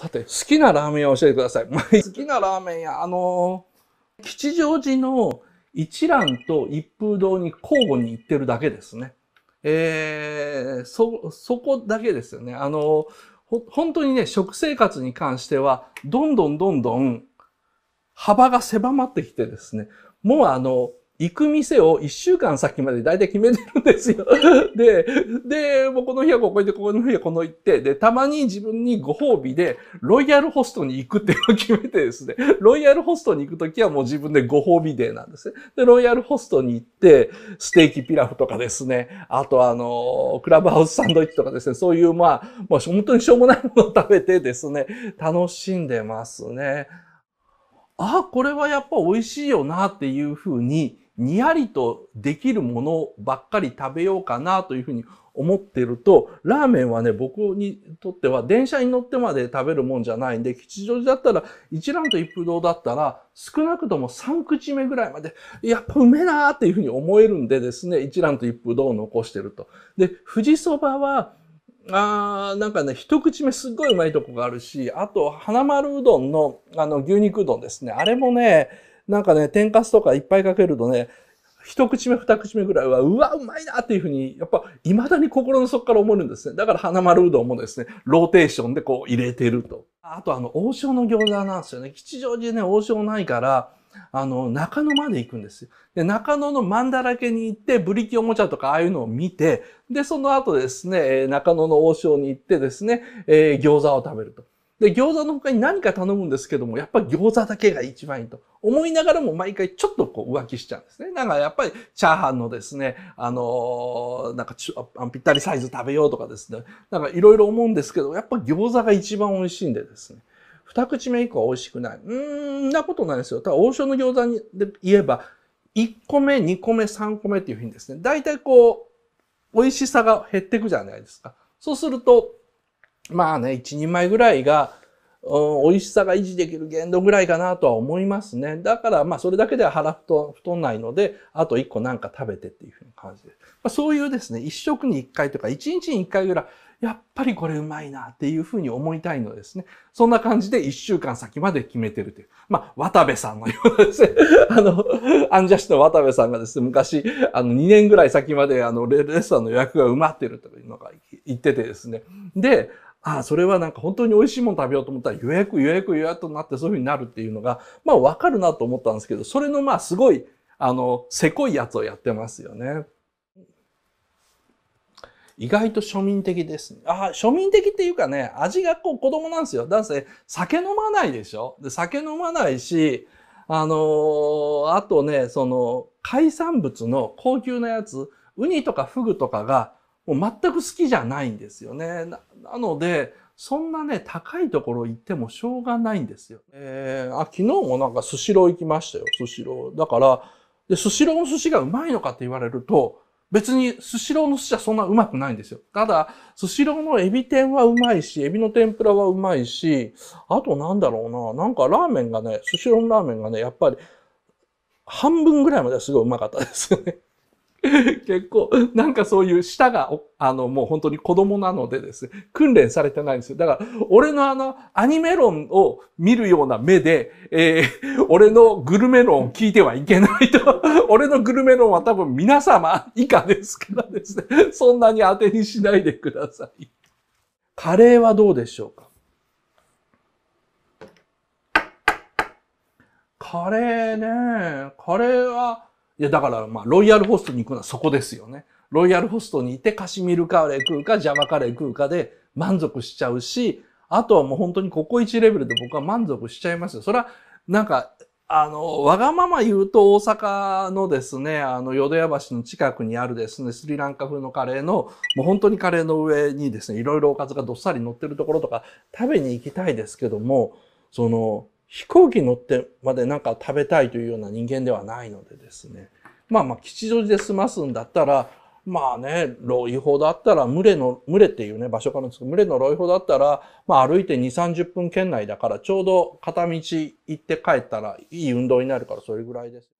さて、好きなラーメン屋教えてください。好きなラーメン屋、あのー、吉祥寺の一蘭と一風堂に交互に行ってるだけですね。えー、そ、そこだけですよね。あのー、本当にね、食生活に関しては、どんどんどんどん幅が狭まってきてですね、もうあの、行く店を1週間先まで大体決めてるんですよ。で、で、もうこの日はここ行って、この日はこの行って、で、たまに自分にご褒美で、ロイヤルホストに行くっていうのを決めてですね、ロイヤルホストに行くときはもう自分でご褒美デーなんですね。で、ロイヤルホストに行って、ステーキピラフとかですね、あとあの、クラブハウスサンドイッチとかですね、そういうまあ、まあ、本当にしょうもないものを食べてですね、楽しんでますね。あ、これはやっぱ美味しいよなっていうふうににやりとできるものばっかり食べようかなというふうに思ってると、ラーメンはね、僕にとっては電車に乗ってまで食べるもんじゃないんで、吉祥寺だったら、一蘭と一風堂だったら、少なくとも3口目ぐらいまで、やっぱうめなーっていうふうに思えるんでですね、一蘭と一風堂を残してると。で、富士そばは、あーなんかね、一口目すっごいうまいとこがあるし、あと、花丸うどんの、あの、牛肉うどんですね。あれもね、なんかね、天かすとかいっぱいかけるとね、一口目二口目ぐらいは、うわ、うまいなっていうふうに、やっぱ、未だに心の底から思うんですね。だから、花丸うどんもですね、ローテーションでこう入れてると。あと、あの、王将の餃子なんですよね。吉祥寺ね、王将ないから、あの、中野まで行くんですよ。で、中野の真んだらけに行って、ブリキおもちゃとかああいうのを見て、で、その後ですね、中野の王将に行ってですね、えー、餃子を食べると。で、餃子の他に何か頼むんですけども、やっぱり餃子だけが一番いいと思いながらも毎回ちょっとこう浮気しちゃうんですね。だからやっぱりチャーハンのですね、あのー、なんかちぴったりサイズ食べようとかですね、なんかいろいろ思うんですけど、やっぱ餃子が一番美味しいんでですね。二口目以降は美味しくない。うーんなことないですよ。ただ王将の餃子にで言えば、一個目、二個目、三個目っていうふうにですね、大体こう、美味しさが減っていくじゃないですか。そうすると、まあね、一人前ぐらいが、うん、美味しさが維持できる限度ぐらいかなとは思いますね。だから、まあ、それだけでは腹太んないので、あと一個なんか食べてっていうふうな感じで。まあ、そういうですね、一食に一回とか、一日に一回ぐらい、やっぱりこれうまいなっていうふうに思いたいのですね。そんな感じで一週間先まで決めてるという。まあ、渡部さんのようなですね、あの、アンジャッシュの渡部さんがですね、昔、あの、2年ぐらい先まで、あの、レストランの予約が埋まってるというのが言っててですね。で、ああ、それはなんか本当に美味しいもの食べようと思ったら予約予約予約となってそういうふうになるっていうのが、まあわかるなと思ったんですけど、それのまあすごい、あの、せこいやつをやってますよね。意外と庶民的ですね。ああ、庶民的っていうかね、味がこう子供なんですよ。だって酒飲まないでしょで酒飲まないし、あのー、あとね、その、海産物の高級なやつ、ウニとかフグとかが、もう全く好きじゃないんですよね。なので、そんなね、高いところ行ってもしょうがないんですよ。えー、あ、昨日もなんかスシロー行きましたよ、スシロー。だから、で、スシローの寿司がうまいのかって言われると、別にスシローの寿司はそんなうまくないんですよ。ただ、スシローのエビ天はうまいし、エビの天ぷらはうまいし、あとなんだろうな、なんかラーメンがね、スシローのラーメンがね、やっぱり、半分ぐらいまではすごいうまかったですよね。結構、なんかそういう舌が、あの、もう本当に子供なのでですね、訓練されてないんですよ。だから、俺のあの、アニメ論を見るような目で、えー、俺のグルメ論を聞いてはいけないと。俺のグルメ論は多分皆様以下ですからですね、そんなに当てにしないでください。カレーはどうでしょうかカレーね、カレーは、いや、だから、まあ、ロイヤルホストに行くのはそこですよね。ロイヤルホストにいてカシミールカレー食うか、ジャマカレー食うかで満足しちゃうし、あとはもう本当にここ1レベルで僕は満足しちゃいますよ。それは、なんか、あの、わがまま言うと大阪のですね、あの、淀屋橋の近くにあるですね、スリランカ風のカレーの、もう本当にカレーの上にですね、いろいろおかずがどっさり乗ってるところとか食べに行きたいですけども、その、飛行機乗ってまでなんか食べたいというような人間ではないのでですね。まあまあ、吉祥寺で済ますんだったら、まあね、ロイホだったら、群れの、群れっていうね、場所からですけど、群れのロイホだったら、まあ歩いて2、30分圏内だから、ちょうど片道行って帰ったらいい運動になるから、それぐらいです。